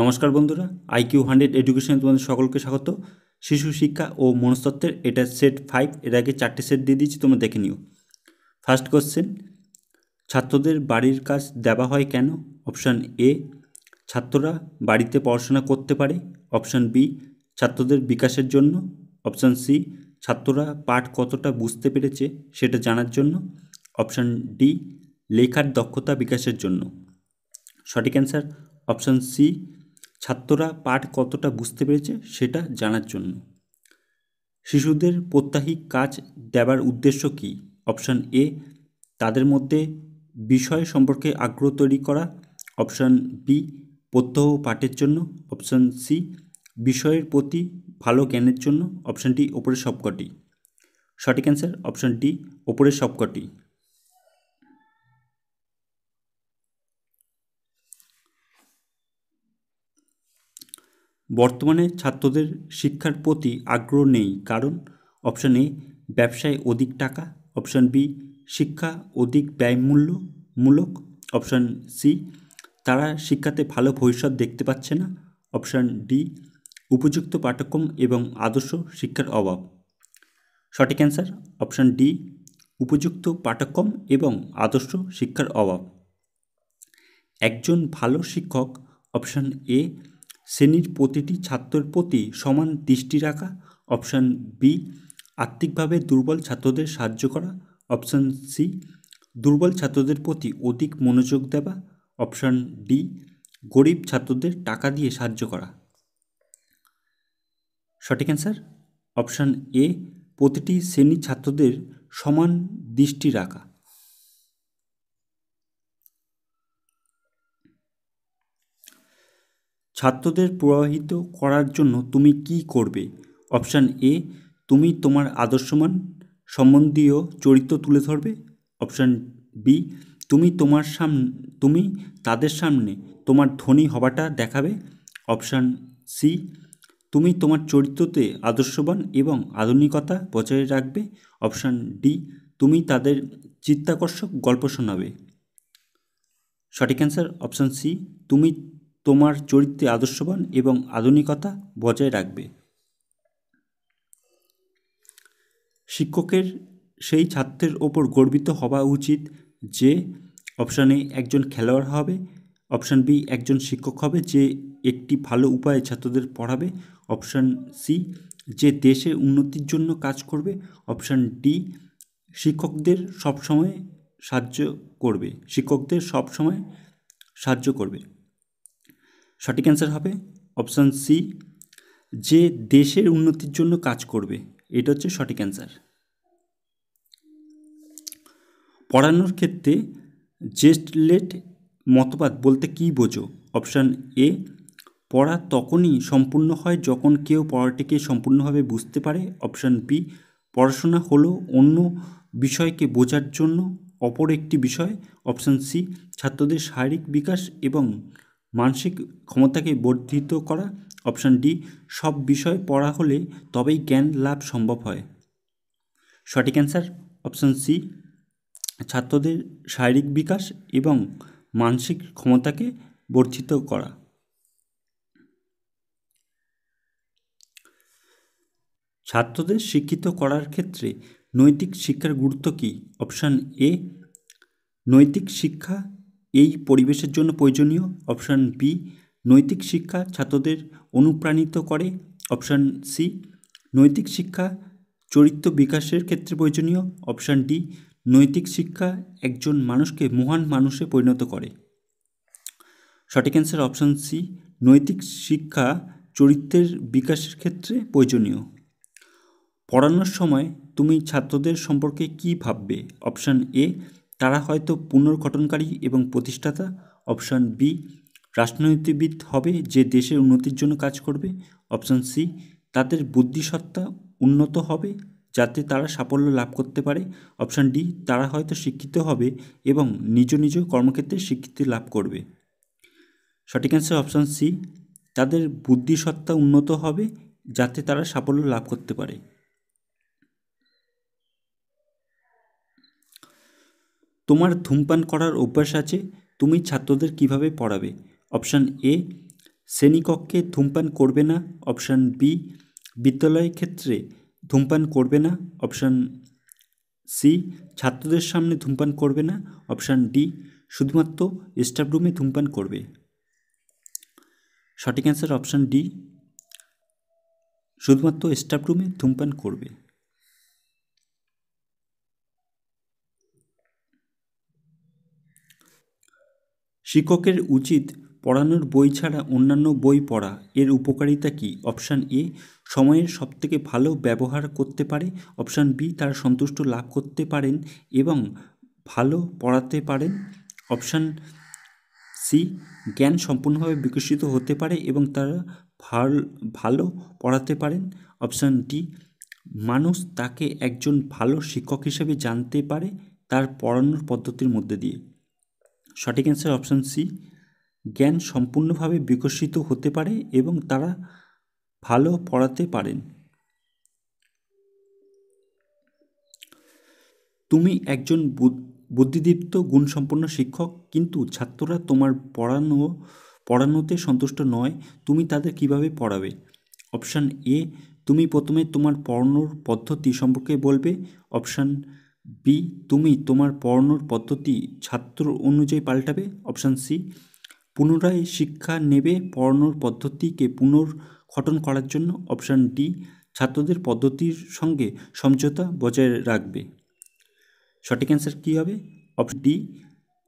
নমস্কার বন্ধুরা IQ hundred এডুকেশনে তোমাদের সকলকে স্বাগত শিশু শিক্ষা ও মনস্তত্ত্বের এটা সেট ফাইভ এর আগে চারটে সেট দিয়ে দিয়েছি তোমরা দেখে নিও ফার্স্ট কোশ্চেন ছাত্রদের বাড়ির কাজ দেওয়া হয় কেন অপশান এ ছাত্ররা বাড়িতে পড়াশোনা করতে পারে অপশান বি ছাত্রদের বিকাশের জন্য অপশান সি ছাত্ররা পাঠ কতটা বুঝতে পেরেছে সেটা জানার জন্য অপশান ডি লেখার দক্ষতা বিকাশের জন্য সঠিক অ্যান্সার অপশান সি ছাত্ররা পাঠ কতটা বুঝতে পেরেছে সেটা জানার জন্য শিশুদের প্রত্যাহিক কাজ দেবার উদ্দেশ্য কি অপশান এ তাদের মধ্যে বিষয় সম্পর্কে আগ্রহ তৈরি করা অপশান বি প্রত্যহ পাঠের জন্য অপশান সি বিষয়ের প্রতি ভালো জ্ঞানের জন্য অপশানটি ওপরের সবকটি সঠিক অ্যান্সার অপশানটি ওপরের সবকটি বর্তমানে ছাত্রদের শিক্ষার প্রতি আগ্রহ নেই কারণ অপশন এ ব্যবসায় অধিক টাকা অপশন বি শিক্ষা অধিক ব্যয়মূল্য মূলক অপশান সি তারা শিক্ষাতে ভালো ভবিষ্যৎ দেখতে পাচ্ছে না অপশান ডি উপযুক্ত পাঠ্যক্রম এবং আদর্শ শিক্ষার অভাব সঠিক অ্যান্সার অপশন ডি উপযুক্ত পাঠ্যক্রম এবং আদর্শ শিক্ষার অভাব একজন ভালো শিক্ষক অপশান এ শ্রেণীর প্রতিটি ছাত্রের প্রতি সমান দৃষ্টি রাখা অপশান বি আর্থিকভাবে দুর্বল ছাত্রদের সাহায্য করা অপশান সি দুর্বল ছাত্রদের প্রতি অধিক মনোযোগ দেওয়া অপশান ডি গরিব ছাত্রদের টাকা দিয়ে সাহায্য করা সঠিক অ্যান্সার অপশান এ প্রতিটি শ্রেণীর ছাত্রদের সমান দৃষ্টি রাখা ছাত্রদের প্রভাবিত করার জন্য তুমি কি করবে অপশান এ তুমি তোমার আদর্শমান সম্বন্ধীয় চরিত্র তুলে ধরবে অপশান বি তুমি তোমার সাম তুমি তাদের সামনে তোমার ধনী হবাটা দেখাবে অপশান সি তুমি তোমার চরিত্রতে আদর্শবান এবং আধুনিকতা বজায় রাখবে অপশান ডি তুমি তাদের চিত্তাকর্ষক গল্প শোনাবে সঠিক অ্যান্সার অপশান সি তুমি তোমার চরিত্রে আদর্শবান এবং আধুনিকতা বজায় রাখবে শিক্ষকের সেই ছাত্রের ওপর গর্বিত হওয়া উচিত যে অপশান এ একজন খেলোয়াড় হবে অপশান বি একজন শিক্ষক হবে যে একটি ভালো উপায়ে ছাত্রদের পড়াবে অপশান সি যে দেশের উন্নতির জন্য কাজ করবে অপশান ডি শিক্ষকদের সবসময় সাহায্য করবে শিক্ষকদের সবসময় সাহায্য করবে সঠিক অ্যান্সার হবে অপশান সি যে দেশের উন্নতির জন্য কাজ করবে এটা হচ্ছে সঠিক অ্যান্সার পড়ানোর ক্ষেত্রে জেস্টলেট মতবাদ বলতে কী বোঝো অপশান এ পড়া তখনই সম্পূর্ণ হয় যখন কেউ পড়াটিকে সম্পূর্ণভাবে বুঝতে পারে অপশান বি পড়াশোনা হলো অন্য বিষয়কে বোঝার জন্য অপর একটি বিষয় অপশান সি ছাত্রদের শারীরিক বিকাশ এবং মানসিক ক্ষমতাকে বর্ধিত করা অপশান ডি সব বিষয় পড়া হলে তবেই জ্ঞান লাভ সম্ভব হয় সঠিক অ্যান্সার অপশান সি ছাত্রদের শারীরিক বিকাশ এবং মানসিক ক্ষমতাকে বর্ধিত করা ছাত্রদের শিক্ষিত করার ক্ষেত্রে নৈতিক শিক্ষার গুরুত্ব কী অপশান এ নৈতিক শিক্ষা এই পরিবেশের জন্য প্রয়োজনীয় অপশান বি নৈতিক শিক্ষা ছাত্রদের অনুপ্রাণিত করে অপশান সি নৈতিক শিক্ষা চরিত্র বিকাশের ক্ষেত্রে প্রয়োজনীয় অপশান ডি নৈতিক শিক্ষা একজন মানুষকে মহান মানুষে পরিণত করে সঠিক অ্যান্সার অপশান সি নৈতিক শিক্ষা চরিত্রের বিকাশের ক্ষেত্রে প্রয়োজনীয় পড়ানোর সময় তুমি ছাত্রদের সম্পর্কে কি ভাববে অপশান এ তারা হয়তো পুনর্গঠনকারী এবং প্রতিষ্ঠাতা অপশান বি রাজনৈতিকবিদ হবে যে দেশের উন্নতির জন্য কাজ করবে অপশান সি তাদের বুদ্ধিসত্তা উন্নত হবে যাতে তারা সাফল্য লাভ করতে পারে অপশান ডি তারা হয়তো শিক্ষিত হবে এবং নিজ নিজ কর্মক্ষেত্রে স্বীকৃতি লাভ করবে সঠিক অ্যান্সার অপশান সি তাদের বুদ্ধিসত্তা উন্নত হবে যাতে তারা সাফল্য লাভ করতে পারে তোমার ধূমপান করার অভ্যাস আছে তুমি ছাত্রদের কিভাবে পড়াবে অপশান এ শ্রেণীকক্ষে ধূমপান করবে না অপশান বি বিদ্যালয় ক্ষেত্রে ধূমপান করবে না অপশান সি ছাত্রদের সামনে ধূমপান করবে না অপশান ডি শুধুমাত্র স্টাফ রুমে ধূমপান করবে সঠিক অ্যান্সার অপশান ডি শুধুমাত্র স্টাফ রুমে ধূমপান করবে শিক্ষকের উচিত পড়ানোর বই ছাড়া অন্যান্য বই পড়া এর উপকারিতা কি অপশান এ সময়ের সবথেকে ভালো ব্যবহার করতে পারে অপশান বি তার সন্তুষ্ট লাভ করতে পারেন এবং ভালো পড়াতে পারেন অপশান সি জ্ঞান সম্পূর্ণভাবে বিকশিত হতে পারে এবং তারা ভাল ভালো পড়াতে পারেন অপশান ডি মানুষ তাকে একজন ভালো শিক্ষক হিসেবে জানতে পারে তার পড়ানোর পদ্ধতির মধ্যে দিয়ে সঠিক অ্যান্সার অপশান সি জ্ঞান সম্পূর্ণভাবে বিকশিত হতে পারে এবং তারা ভালো পড়াতে পারেন তুমি একজন বুদ্ধিদীপ্ত গুণসম্পন্ন শিক্ষক কিন্তু ছাত্ররা তোমার পড়ানো পড়ানোতে সন্তুষ্ট নয় তুমি তাদের কিভাবে পড়াবে অপশান এ তুমি প্রথমে তোমার পড়ানোর পদ্ধতি সম্পর্কে বলবে অপশান বি তুমি তোমার পড়ানোর পদ্ধতি ছাত্র অনুযায়ী পাল্টাবে অপশান সি পুনরায় শিক্ষা নেবে পড়ানোর পদ্ধতিকে পুনর্গঠন করার জন্য অপশান ডি ছাত্রদের পদ্ধতির সঙ্গে সমঝোতা বজায় রাখবে সঠিক অ্যান্সার কী হবে অপশন ডি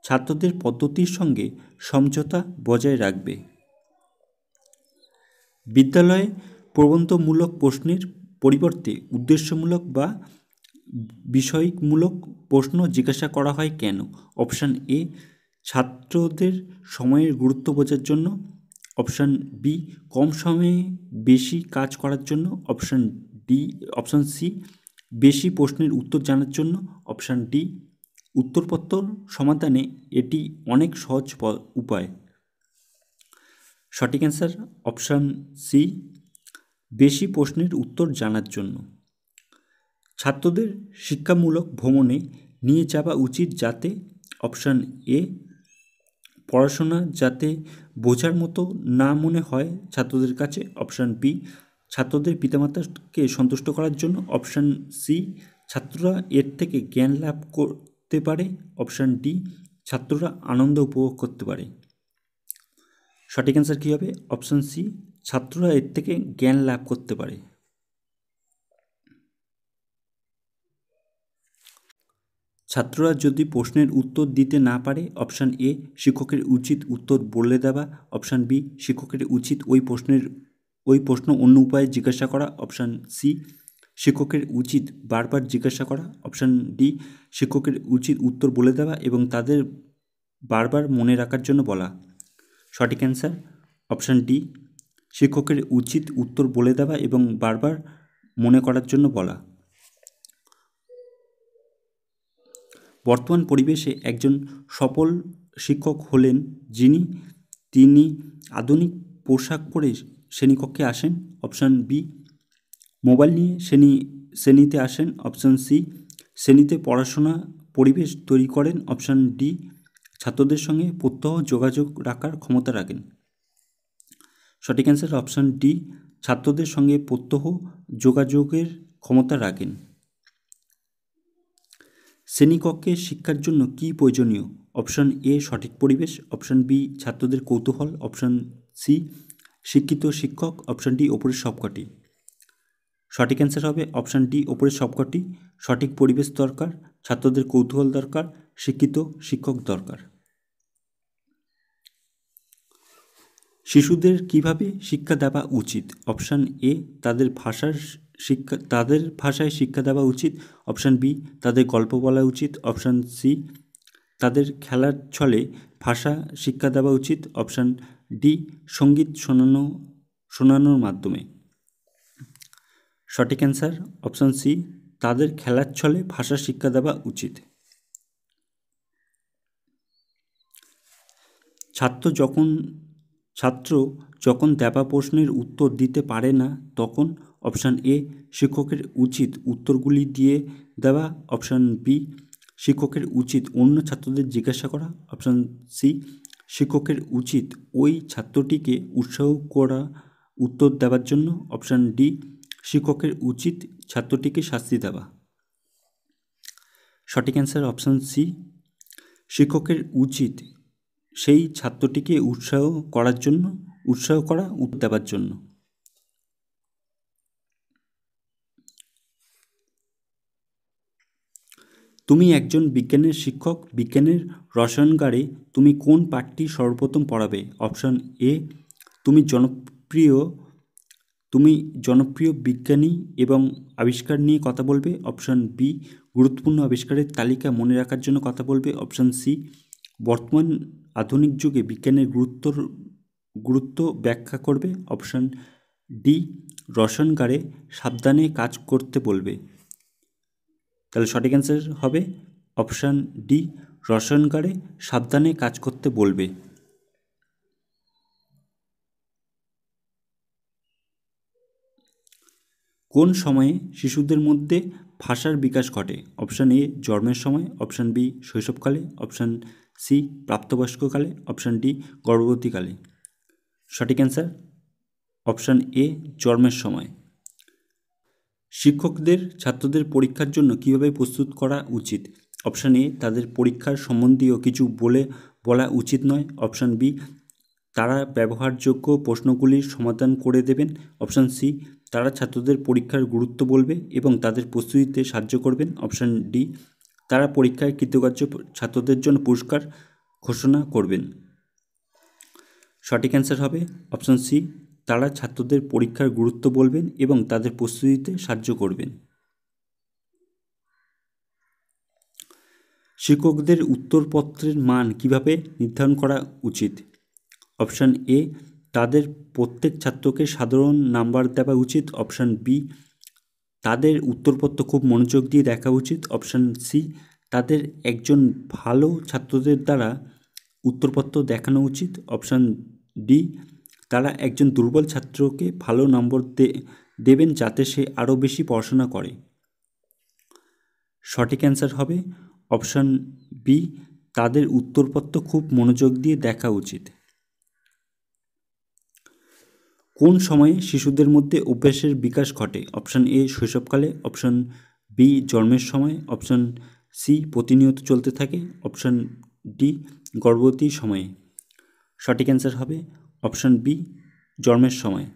ছাত্রদের পদ্ধতির সঙ্গে সমঝোতা বজায় রাখবে বিদ্যালয়ে প্রবন্ধমূলক প্রশ্নের পরিবর্তে উদ্দেশ্যমূলক বা বিষয়মূলক প্রশ্ন জিজ্ঞাসা করা হয় কেন অপশান এ ছাত্রদের সময়ের গুরুত্ব বোঝার জন্য অপশান বি কম সময়ে বেশি কাজ করার জন্য অপশান ডি অপশান সি বেশি প্রশ্নের উত্তর জানার জন্য অপশান ডি উত্তরপত্র সমাধানে এটি অনেক সহজ উপায় সঠিক অ্যান্সার অপশান সি বেশি প্রশ্নের উত্তর জানার জন্য ছাত্রদের শিক্ষামূলক ভ্রমণে নিয়ে যাওয়া উচিত যাতে অপশান এ পড়াশোনা যাতে বোঝার মতো না মনে হয় ছাত্রদের কাছে অপশান বি ছাত্রদের পিতামাতাকে সন্তুষ্ট করার জন্য অপশান সি ছাত্ররা এর থেকে জ্ঞান লাভ করতে পারে অপশান ডি ছাত্ররা আনন্দ উপভোগ করতে পারে সঠিক অ্যান্সার কী হবে অপশান সি ছাত্ররা এর থেকে জ্ঞান লাভ করতে পারে ছাত্ররা যদি প্রশ্নের উত্তর দিতে না পারে অপশান এ শিক্ষকের উচিত উত্তর বলে দেওয়া অপশান বি শিক্ষকের উচিত ওই প্রশ্নের ওই প্রশ্ন অন্য উপায়ে জিজ্ঞাসা করা অপশান সি শিক্ষকের উচিত বারবার জিজ্ঞাসা করা অপশান ডি শিক্ষকের উচিত উত্তর বলে দেওয়া এবং তাদের বারবার মনে রাখার জন্য বলা সঠিক অ্যান্সার অপশান ডি শিক্ষকের উচিত উত্তর বলে দেওয়া এবং বারবার মনে করার জন্য বলা বর্তমান পরিবেশে একজন সফল শিক্ষক হলেন যিনি তিনি আধুনিক পোশাক পরে শ্রেণীকক্ষে আসেন অপশান বি মোবাইল নিয়ে শ্রেণী শ্রেণীতে আসেন অপশান সি শ্রেণীতে পড়াশোনা পরিবেশ তৈরি করেন অপশান ডি ছাত্রদের সঙ্গে প্রত্যহ যোগাযোগ রাখার ক্ষমতা রাখেন সঠিক অ্যান্সার অপশান ডি ছাত্রদের সঙ্গে প্রত্যহ যোগাযোগের ক্ষমতা রাখেন শ্রেণীকক্ষে শিক্ষার জন্য কী প্রয়োজনীয় অপশান এ সঠিক পরিবেশ অপশান বি ছাত্রদের কৌতূহল অপশান সি শিক্ষিত শিক্ষক অপশান ডি ওপরের সবকটি সঠিক অ্যান্সার হবে অপশান ডি ওপরের সবকটি সঠিক পরিবেশ দরকার ছাত্রদের কৌতূহল দরকার শিক্ষিত শিক্ষক দরকার শিশুদের কিভাবে শিক্ষা দেওয়া উচিত অপশান এ তাদের ভাষার শিক্ষা তাদের ভাষায় শিক্ষা দেওয়া উচিত অপশান বি তাদের গল্প বলা উচিত অপশান সি তাদের খেলার ছলে ভাষা শিক্ষা দেওয়া উচিত অপশান ডি সঙ্গীত শোনানো শোনানোর মাধ্যমে সঠিক অ্যান্সার অপশান সি তাদের খেলার ছলে ভাষা শিক্ষা দেওয়া উচিত ছাত্র যখন ছাত্র যখন দেওয়া প্রশ্নের উত্তর দিতে পারে না তখন অপশান এ শিক্ষকের উচিত উত্তরগুলি দিয়ে দেওয়া অপশান বি শিক্ষকের উচিত অন্য ছাত্রদের জিজ্ঞাসা করা অপশান সি শিক্ষকের উচিত ওই ছাত্রটিকে উৎসাহ করা উত্তর দেওয়ার জন্য অপশান ডি শিক্ষকের উচিত ছাত্রটিকে শাস্তি দেওয়া সঠিক অ্যান্সার অপশান সি শিক্ষকের উচিত সেই ছাত্রটিকে উৎসাহ করার জন্য উৎসাহ করা উত্তর দেওয়ার জন্য তুমি একজন বিজ্ঞানের শিক্ষক বিজ্ঞানের রসায়নগারে তুমি কোন পাঠটি সর্বপ্রথম পড়াবে অপশন এ তুমি জনপ্রিয় তুমি জনপ্রিয় বিজ্ঞানী এবং আবিষ্কার নিয়ে কথা বলবে অপশন বি গুরুত্বপূর্ণ আবিষ্কারের তালিকা মনে রাখার জন্য কথা বলবে অপশন সি বর্তমান আধুনিক যুগে বিজ্ঞানের গুরুত্বর গুরুত্ব ব্যাখ্যা করবে অপশন ডি রসায়নগারে সাবধানে কাজ করতে বলবে তাহলে সঠিক অ্যান্সার হবে অপশান ডি রসায়নকারে সাবধানে কাজ করতে বলবে কোন সময়ে শিশুদের মধ্যে ভাষার বিকাশ ঘটে অপশান এ জন্মের সময় অপশান বি শৈশবকালে অপশান সি প্রাপ্তবয়স্ককালে অপশান ডি গর্ভবতীকালে সঠিক অ্যান্সার অপশান এ জন্মের সময় শিক্ষকদের ছাত্রদের পরীক্ষার জন্য কিভাবে প্রস্তুত করা উচিত অপশান এ তাদের পরীক্ষার সম্বন্ধীয় কিছু বলে বলা উচিত নয় অপশান বি তারা ব্যবহারযোগ্য প্রশ্নগুলির সমাধান করে দেবেন অপশান সি তারা ছাত্রদের পরীক্ষার গুরুত্ব বলবে এবং তাদের প্রস্তুতিতে সাহায্য করবেন অপশান ডি তারা পরীক্ষায় কৃতকার্য ছাত্রদের জন্য পুরস্কার ঘোষণা করবেন সঠিক অ্যান্সার হবে অপশান সি তারা ছাত্রদের পরীক্ষার গুরুত্ব বলবেন এবং তাদের প্রস্তুতিতে সাহায্য করবেন শিক্ষকদের উত্তরপত্রের মান কিভাবে নির্ধারণ করা উচিত অপশান এ তাদের প্রত্যেক ছাত্রকে সাধারণ নাম্বার দেওয়া উচিত অপশান বি তাদের উত্তরপত্র খুব মনোযোগ দিয়ে দেখা উচিত অপশান সি তাদের একজন ভালো ছাত্রদের দ্বারা উত্তরপত্র দেখানো উচিত অপশান ডি তারা একজন দুর্বল ছাত্রকে ভালো নম্বর দেবেন যাতে সে আরও বেশি পড়াশোনা করে সঠিক অ্যান্সার হবে অপশান বি তাদের উত্তরপত্র খুব মনোযোগ দিয়ে দেখা উচিত কোন সময়ে শিশুদের মধ্যে অভ্যাসের বিকাশ ঘটে অপশান এ শৈশবকালে অপশান বি জন্মের সময় অপশান সি প্রতিনিয়ত চলতে থাকে অপশান ডি গর্ভবতী সময়ে সঠিক অ্যান্সার হবে অপশন বি জন্মের সময়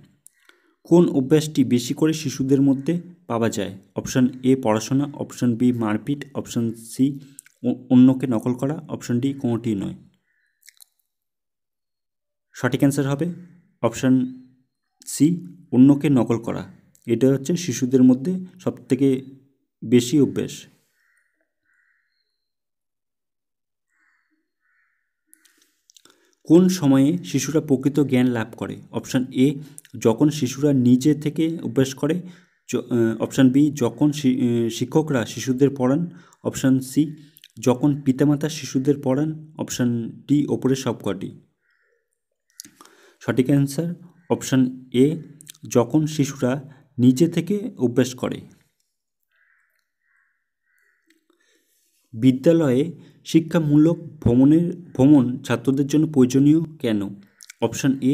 কোন অভ্যাসটি বেশি করে শিশুদের মধ্যে পাওয়া যায় অপশন এ পড়াশোনা অপশন বি মারপিট অপশন সি অন্যকে নকল করা অপশন ডি কোনোটি নয় সঠিক অ্যান্সার হবে অপশান সি অন্যকে নকল করা এটা হচ্ছে শিশুদের মধ্যে সবথেকে বেশি অভ্যাস কোন সময়ে শিশুরা প্রকৃত জ্ঞান লাভ করে অপশান এ যখন শিশুরা নিজে থেকে অভ্যাস করে অপশান বি যখন শিক্ষকরা শিশুদের পড়ান অপশান সি যখন পিতামাতা শিশুদের পড়ান অপশান ডি ওপরে সবকটি সঠিক অ্যান্সার অপশান এ যখন শিশুরা নিজে থেকে অভ্যাস করে বিদ্যালয়ে শিক্ষামূলক ভ্রমণের ভ্রমণ ছাত্রদের জন্য প্রয়োজনীয় কেন অপশান এ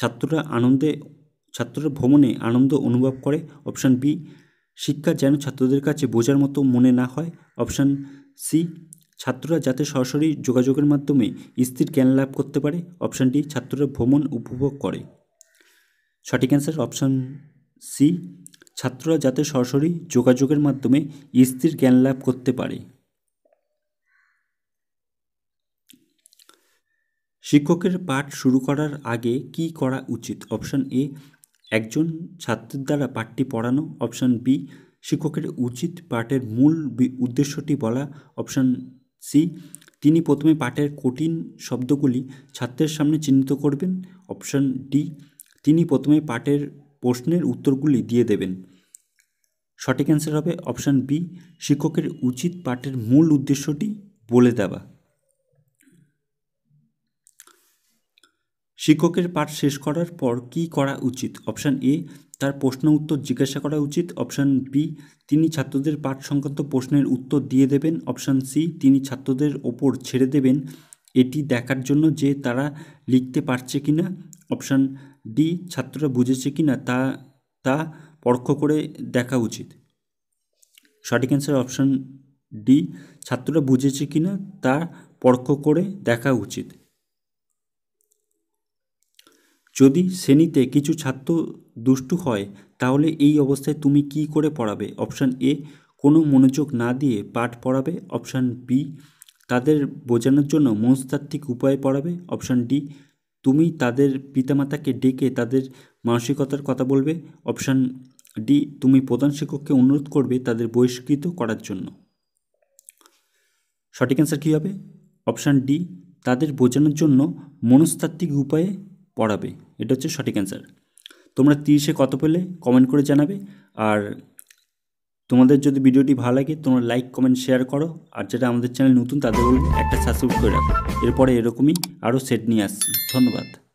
ছাত্ররা আনন্দে ছাত্ররা ভ্রমণে আনন্দ অনুভব করে অপশান বি শিক্ষা যেন ছাত্রদের কাছে বোঝার মতো মনে না হয় অপশান সি ছাত্ররা যাতে সরাসরি যোগাযোগের মাধ্যমে স্থির জ্ঞান লাভ করতে পারে অপশান ডি ছাত্ররা ভ্রমণ উপভোগ করে সঠিক অ্যান্সার অপশান সি ছাত্ররা যাতে সরাসরি যোগাযোগের মাধ্যমে স্থির জ্ঞান লাভ করতে পারে শিক্ষকের পাঠ শুরু করার আগে কি করা উচিত অপশন এ একজন ছাত্রের দ্বারা পাঠটি পড়ানো অপশন বি শিক্ষকের উচিত পাঠের মূল উদ্দেশ্যটি বলা অপশন সি তিনি প্রথমে পাঠের কঠিন শব্দগুলি ছাত্রের সামনে চিহ্নিত করবেন অপশন ডি তিনি প্রথমে পাঠের প্রশ্নের উত্তরগুলি দিয়ে দেবেন সঠিক অ্যান্সার হবে অপশান বি শিক্ষকের উচিত পাঠের মূল উদ্দেশ্যটি বলে দেওয়া শিক্ষকের পাঠ শেষ করার পর কি করা উচিত অপশান এ তার প্রশ্ন উত্তর জিজ্ঞাসা করা উচিত অপশান বি তিনি ছাত্রদের পাঠ সংক্রান্ত প্রশ্নের উত্তর দিয়ে দেবেন অপশান সি তিনি ছাত্রদের ওপর ছেড়ে দেবেন এটি দেখার জন্য যে তারা লিখতে পারছে কি না অপশান ডি ছাত্ররা বুঝেছে কি না তা তা পরক্ষ করে দেখা উচিত সঠিক অ্যান্সার অপশান ডি ছাত্ররা বুঝেছে কি না তা পরক্ষ করে দেখা উচিত যদি শ্রেণীতে কিছু ছাত্র দুষ্টু হয় তাহলে এই অবস্থায় তুমি কি করে পড়াবে অপশান এ কোনো মনোযোগ না দিয়ে পাঠ পড়াবে অপশান বি তাদের বোঝানোর জন্য মনস্তাত্ত্বিক উপায় পড়াবে অপশান ডি তুমি তাদের পিতামাতাকে ডেকে তাদের মানসিকতার কথা বলবে অপশান ডি তুমি প্রধান শিক্ষককে অনুরোধ করবে তাদের বহিষ্কৃত করার জন্য সঠিক অ্যান্সার কী হবে অপশান ডি তাদের বোঝানোর জন্য মনস্তাত্ত্বিক উপায়ে পড়াবে এটা হচ্ছে সঠিক অ্যান্সার তোমরা তিরিশে কত পেলে কমেন্ট করে জানাবে আর তোমাদের যদি ভিডিওটি ভালো লাগে তোমরা লাইক কমেন্ট শেয়ার করো আর যেটা আমাদের চ্যানেল নতুন তাদের বলবো একটা সাবস্ক্রাইব করে রাখো এরপরে এরকমই আরও সেট নিয়ে আসছি ধন্যবাদ